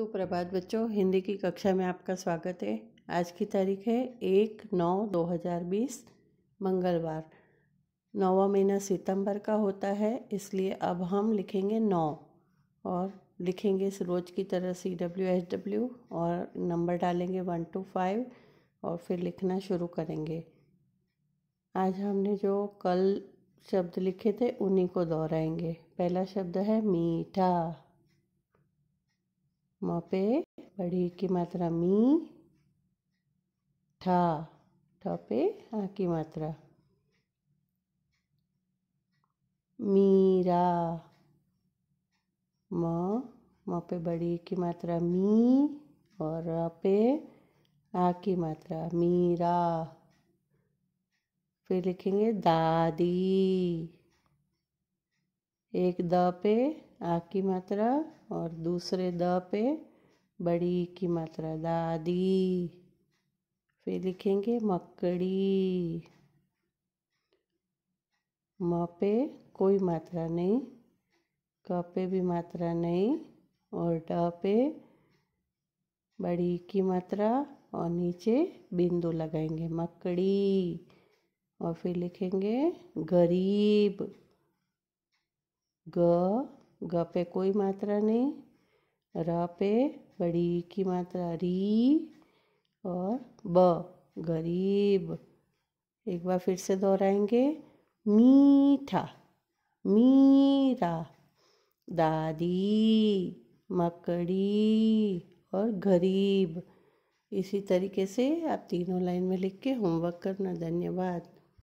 सुप्रभात बच्चों हिंदी की कक्षा में आपका स्वागत है आज की तारीख है एक नौ दो हज़ार बीस मंगलवार नौवा महीना सितंबर का होता है इसलिए अब हम लिखेंगे नौ और लिखेंगे रोज की तरह सी डब्ल्यू एच डब्ल्यू और नंबर डालेंगे वन टू फाइव और फिर लिखना शुरू करेंगे आज हमने जो कल शब्द लिखे थे उन्हीं को दोहराएंगे पहला शब्द है मीठा माँ पे बड़ी की मात्रा मी ठा ठा पे आ की मात्रा मीरा म म पे बड़ी की मात्रा मी और र पे आ की मात्रा मीरा फिर लिखेंगे दादी एक द पे आ की मात्रा और दूसरे द पे बड़ी की मात्रा दादी फिर लिखेंगे मकड़ी म पे कोई मात्रा नहीं क पे भी मात्रा नहीं और ड पे बड़ी की मात्रा और नीचे बिंदु लगाएंगे मकड़ी और फिर लिखेंगे गरीब ग ग पे कोई मात्रा नहीं र पे बड़ी की मात्रा री और ब गरीब एक बार फिर से दोहराएंगे मीठा मीरा दादी मकड़ी और गरीब इसी तरीके से आप तीनों लाइन में लिख के होमवर्क करना धन्यवाद